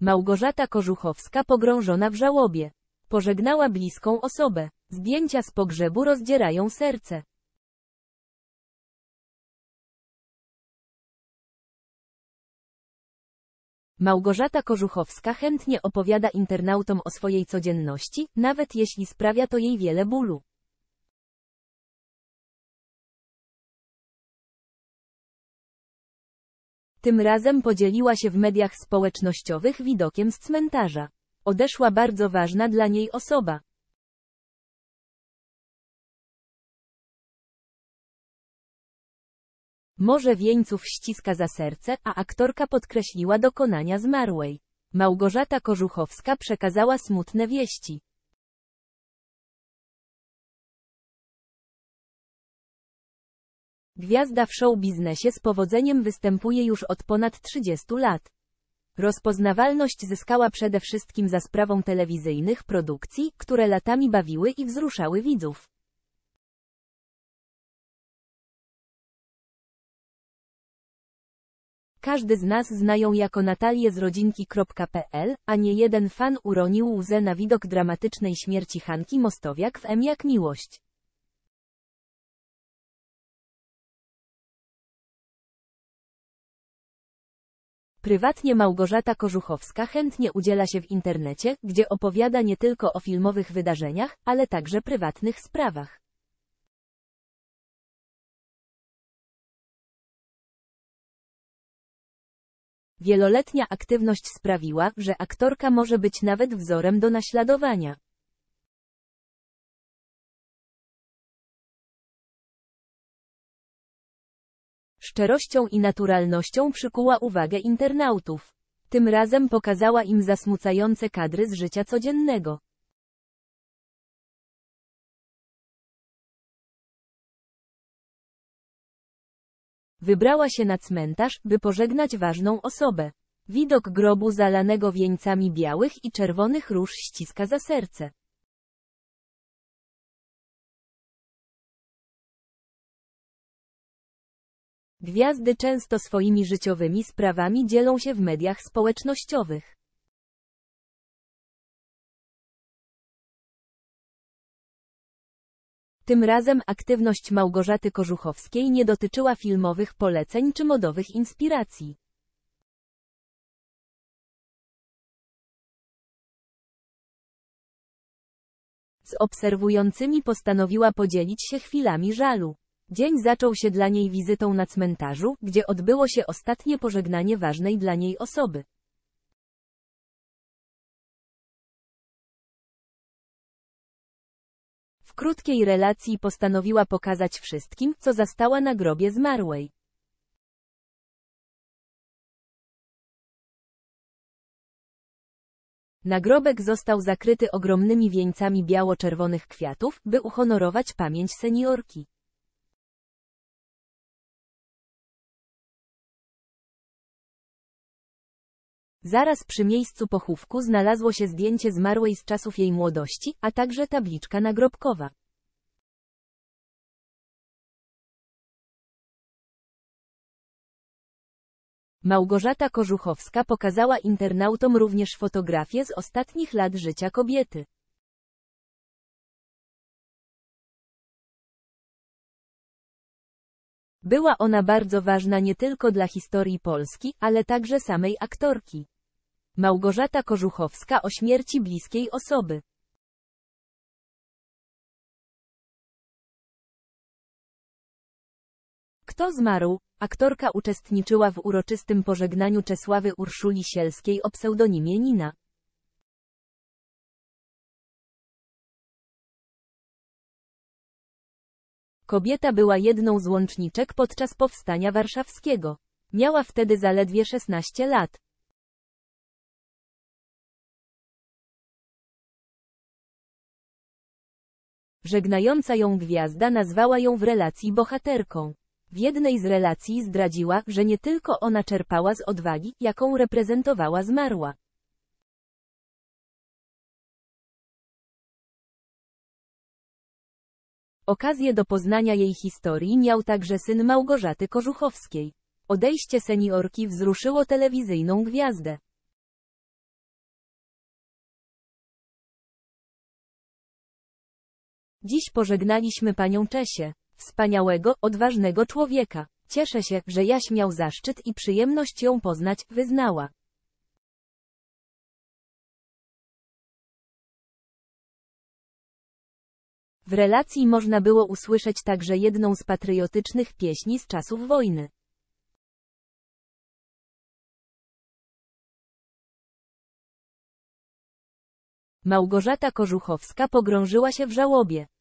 Małgorzata Korzuchowska pogrążona w żałobie. Pożegnała bliską osobę. Zdjęcia z pogrzebu rozdzierają serce. Małgorzata Korzuchowska chętnie opowiada internautom o swojej codzienności, nawet jeśli sprawia to jej wiele bólu. Tym razem podzieliła się w mediach społecznościowych widokiem z cmentarza. Odeszła bardzo ważna dla niej osoba. Może wieńców ściska za serce, a aktorka podkreśliła dokonania zmarłej. Małgorzata Korzuchowska przekazała smutne wieści. Gwiazda w show biznesie z powodzeniem występuje już od ponad 30 lat. Rozpoznawalność zyskała przede wszystkim za sprawą telewizyjnych produkcji, które latami bawiły i wzruszały widzów. Każdy z nas znają jako Natalię z rodzinki.pl, a nie jeden fan uronił łzę na widok dramatycznej śmierci Hanki Mostowiak w M jak Miłość. Prywatnie Małgorzata Korzuchowska chętnie udziela się w internecie, gdzie opowiada nie tylko o filmowych wydarzeniach, ale także prywatnych sprawach. Wieloletnia aktywność sprawiła, że aktorka może być nawet wzorem do naśladowania. szczerością i naturalnością przykuła uwagę internautów. Tym razem pokazała im zasmucające kadry z życia codziennego. Wybrała się na cmentarz, by pożegnać ważną osobę. Widok grobu zalanego wieńcami białych i czerwonych róż ściska za serce. Gwiazdy często swoimi życiowymi sprawami dzielą się w mediach społecznościowych. Tym razem aktywność Małgorzaty Kożuchowskiej nie dotyczyła filmowych poleceń czy modowych inspiracji. Z obserwującymi postanowiła podzielić się chwilami żalu. Dzień zaczął się dla niej wizytą na cmentarzu, gdzie odbyło się ostatnie pożegnanie ważnej dla niej osoby. W krótkiej relacji postanowiła pokazać wszystkim, co zastała na grobie zmarłej. Nagrobek został zakryty ogromnymi wieńcami biało-czerwonych kwiatów, by uhonorować pamięć seniorki. Zaraz przy miejscu pochówku znalazło się zdjęcie zmarłej z czasów jej młodości, a także tabliczka nagrobkowa. Małgorzata Korzuchowska pokazała internautom również fotografie z ostatnich lat życia kobiety. Była ona bardzo ważna nie tylko dla historii Polski, ale także samej aktorki. Małgorzata Kożuchowska o śmierci bliskiej osoby. Kto zmarł? Aktorka uczestniczyła w uroczystym pożegnaniu Czesławy Urszuli Sielskiej o pseudonimie Nina. Kobieta była jedną z łączniczek podczas powstania warszawskiego. Miała wtedy zaledwie 16 lat. Żegnająca ją gwiazda nazwała ją w relacji bohaterką. W jednej z relacji zdradziła, że nie tylko ona czerpała z odwagi, jaką reprezentowała zmarła. Okazję do poznania jej historii miał także syn Małgorzaty Kożuchowskiej. Odejście seniorki wzruszyło telewizyjną gwiazdę. Dziś pożegnaliśmy panią Czesię. Wspaniałego, odważnego człowieka. Cieszę się, że Jaś miał zaszczyt i przyjemność ją poznać, wyznała. W relacji można było usłyszeć także jedną z patriotycznych pieśni z czasów wojny. Małgorzata Kożuchowska pogrążyła się w żałobie.